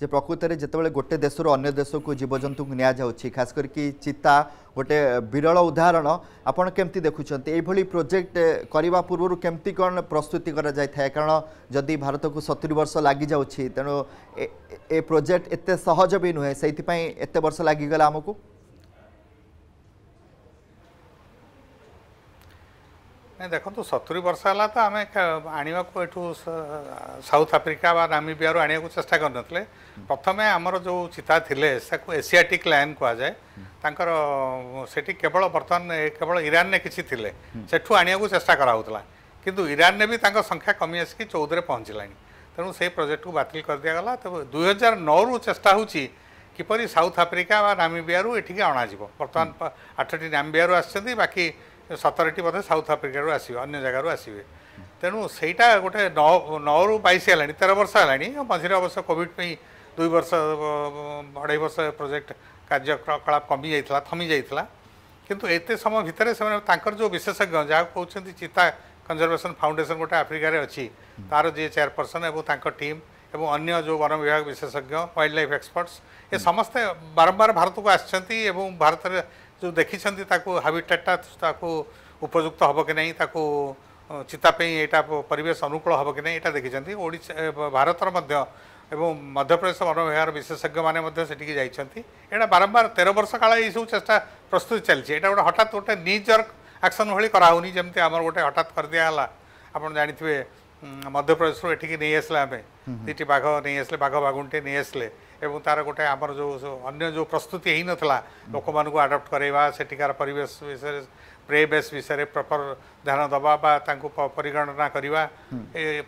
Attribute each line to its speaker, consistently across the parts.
Speaker 1: যে প্রকৃতরে যেত গোটে দেশর অন্য দেশক জীবজন্তু নিয়াযাচ্ছে খাস করি চিতা গোটে বিরল উদাহরণ আপনার কেমতি দেখুছেন এইভাবে প্রোজেক্ট করা পূর্ব কেমতি কম প্রস্তুতি করা যাই কারণ যদি ভারতক সতুরি বর্ষ লাগি যাচ্ছি তেমন এ প্রোজেক্ট এত সহজ বি নুহে সেইপাই এত বর্ষ লাগিগলা আমাকে ନାଇଁ ଦେଖନ୍ତୁ ସତୁରି ବର୍ଷ ହେଲା ତ ଆମେ ଆଣିବାକୁ ଏଠୁ ସାଉଥ୍ ଆଫ୍ରିକା ବା ନାମିବିଆରୁ ଆଣିବାକୁ ଚେଷ୍ଟା କରିନଥିଲେ ପ୍ରଥମେ ଆମର ଯେଉଁ ଚିତା ଥିଲେ ତାକୁ ଏସିଆଟିକ୍ ଲାଇନ୍ କୁହାଯାଏ ତାଙ୍କର ସେଠି କେବଳ ବର୍ତ୍ତମାନ କେବଳ ଇରାନରେ କିଛି ଥିଲେ ସେଠୁ ଆଣିବାକୁ ଚେଷ୍ଟା କରାହେଉଥିଲା କିନ୍ତୁ ଇରାନରେ ବି ତାଙ୍କ ସଂଖ୍ୟା କମି ଆସିକି ଚଉଦରେ ପହଞ୍ଚିଲାଣି ତେଣୁ ସେହି ପ୍ରୋଜେକ୍ଟକୁ ବାତିଲ କରିଦିଆଗଲା ତେବେ ଦୁଇ ହଜାର ନଅରୁ ଚେଷ୍ଟା ହେଉଛି କିପରି ସାଉଥ୍ ଆଫ୍ରିକା ବା ନାମିବିଆରୁ ଏଠିକି ଅଣାଯିବ ବର୍ତ୍ତମାନ ଆଠଟି ନାମିବିଆରୁ ଆସିଛନ୍ତି ବାକି सतरिटी बोध साउथ आफ्रिका आस जगार आसवे तेणु से गोटे नौ नौ रु है तेरह वर्ष है मझे अवश्य कॉविड पर दुई वर्ष अढ़ाई वर्ष प्रोजेक्ट कार्यकलाप कमी जाता थमी जाता कितु एत समय भितर से जो विशेषज्ञ जहाँ कौन चिता कंजरवेशन फाउंडेसन गोटे आफ्रिकार अच्छी तार जी चेयरपर्सन और टीम और अगर जो वन विभाग विशेषज्ञ वाइल्ड लाइफ एक्सपर्ट्स ये समस्ते बारंबार भारत को आसत में ଯେଉଁ ଦେଖିଛନ୍ତି ତାକୁ ହାବିଟାଟ୍ଟା ତାକୁ ଉପଯୁକ୍ତ ହେବ କି ନାହିଁ ତାକୁ ଚିତା ପାଇଁ ଏଇଟା ପରିବେଶ ଅନୁକୂଳ ହେବ କି ନାହିଁ ଏଇଟା ଦେଖିଛନ୍ତି ଓଡ଼ିଶା ଭାରତର ମଧ୍ୟ ଏବଂ ମଧ୍ୟପ୍ରଦେଶ ମନୋବିହାର ବିଶେଷଜ୍ଞମାନେ ମଧ୍ୟ ସେଠିକି ଯାଇଛନ୍ତି ଏଇଟା ବାରମ୍ବାର ତେର ବର୍ଷ କାଳ ଏଇସବୁ ଚେଷ୍ଟା ପ୍ରସ୍ତୁତି ଚାଲିଛି ଏଇଟା ଗୋଟେ ହଠାତ୍ ଗୋଟେ ନିଜର ଆକ୍ସନ୍ ଭଳି କରାହେଉନି ଯେମିତି ଆମର ଗୋଟେ ହଠାତ୍ କରିଦିଆହେଲା ଆପଣ ଜାଣିଥିବେ ମଧ୍ୟପ୍ରଦେଶରୁ ଏଠିକି ନେଇ ଆସିଲେ ଆମେ ଦୁଇଟି ବାଘ ନେଇ ଆସିଲେ ବାଘ ବାଘୁଣୀଟେ ନେଇ ଆସିଲେ ଏବଂ ତାର ଗୋଟେ ଆମର ଯେଉଁ ଅନ୍ୟ ଯେଉଁ ପ୍ରସ୍ତୁତି ହେଇନଥିଲା ଲୋକମାନଙ୍କୁ ଆଡ଼ପ୍ଟ କରାଇବା ସେଠିକାର ପରିବେଶ ବିଷୟରେ ପ୍ରେ ବେସ୍ ବିଷୟରେ ପ୍ରପର୍ ଧ୍ୟାନ ଦେବା ବା ତାଙ୍କୁ ପରିଗଣନା କରିବା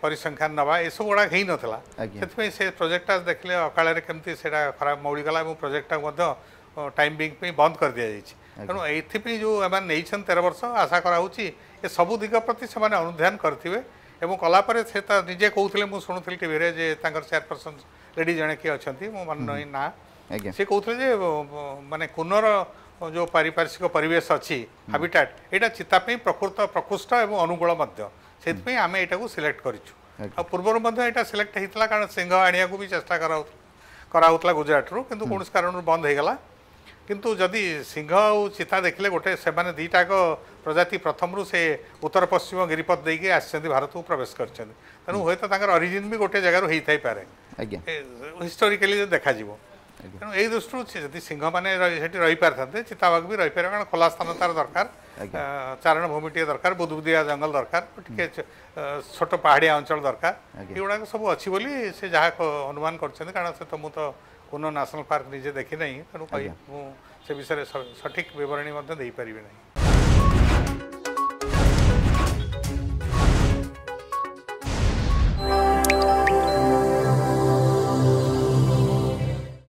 Speaker 1: ପରିସଂଖ୍ୟାନ ନେବା ଏସବୁ ଗୁଡ଼ାକ ହେଇନଥିଲା ସେଥିପାଇଁ ସେ ପ୍ରୋଜେକ୍ଟଟା ଦେଖିଲେ ଅକାଳରେ କେମିତି ସେଇଟା ଖରାପ ମୌଳିଗଲା ଏବଂ ପ୍ରୋଜେକ୍ଟଟାକୁ ମଧ୍ୟ ଟାଇମ୍ ବିଙ୍ଗ ପାଇଁ ବନ୍ଦ କରିଦିଆଯାଇଛି ତେଣୁ ଏଇଥିପାଇଁ ଯେଉଁ ଏମାନେ ନେଇଛନ୍ତି ତେର ବର୍ଷ ଆଶା କରାହେଉଛି ଏ ସବୁ ଦିଗ ପ୍ରତି ସେମାନେ ଅନୁଧ୍ୟାନ କରିଥିବେ এবং କଲାପରେ ସେ ତା ନିଜେ କହୁଥିଲେ ମୁଁ ଶୁଣୁଥିଲି ଟିଭିରେ ଯେ ତାଙ୍କର ଚେୟାରପର୍ସନ୍ ଲେଡ଼ି ଜଣେ କିଏ ଅଛନ୍ତି ମୋ ମନେ ନାହିଁ ନା ସେ କହୁଥିଲେ ଯେ ମାନେ କୁନର ଯେଉଁ ପାରିପାର୍ଶ୍ୱିକ ପରିବେଶ ଅଛି ହାବିଟାଟ୍ ଏଇଟା ଚିତା ପାଇଁ ପ୍ରକୃତ ପ୍ରକୃଷ୍ଟ ଏବଂ ଅନୁକୂଳ ମଧ୍ୟ ସେଥିପାଇଁ ଆମେ ଏଇଟାକୁ ସିଲେକ୍ଟ କରିଛୁ ଆଉ ପୂର୍ବରୁ ମଧ୍ୟ ଏଇଟା ସିଲେକ୍ଟ ହେଇଥିଲା କାରଣ ସିଂହ ଆଣିବାକୁ ବି ଚେଷ୍ଟା କରାହଉଥିଲା କରାହଉଥିଲା ଗୁଜରାଟରୁ କିନ୍ତୁ କୌଣସି କାରଣରୁ ବନ୍ଦ ହେଇଗଲା କିନ୍ତୁ ଯଦି ସିଂହ ଆଉ ଚିତା ଦେଖିଲେ ଗୋଟେ ସେମାନେ ଦୁଇଟାକ প্রজাতি প্রথমরু সে উত্তর পশ্চিম গিরিপথ দিয়ে আসছেন ভারত প্রবেশ করছেন তেমন হয়তো তাঁর অরিজিন বি গোটে জায়গার হয়ে থাকে পারে হিস্টোরিকালি দেখা যাব তেমন এই দৃষ্টি যদি সিংহ মানে সেটি রইপার থাকে চিতাবাঘ বি রইপারে কারণ খোলা স্থান তার দরকার চারণ ভূমি টিকে দরকার বুদবুদিয়া জঙ্গল দরকার টিকি ছোট পাহাড়িয়া অঞ্চল দরকার এগুলা সব অছি সে যা অনুমান করছেন কারণ সে তো মু তো কোনো ন্যাশনাল পার্ক নিজে দেখি না তেমন সে বিষয়ে সঠিক বিবরণী দিয়ে পারি না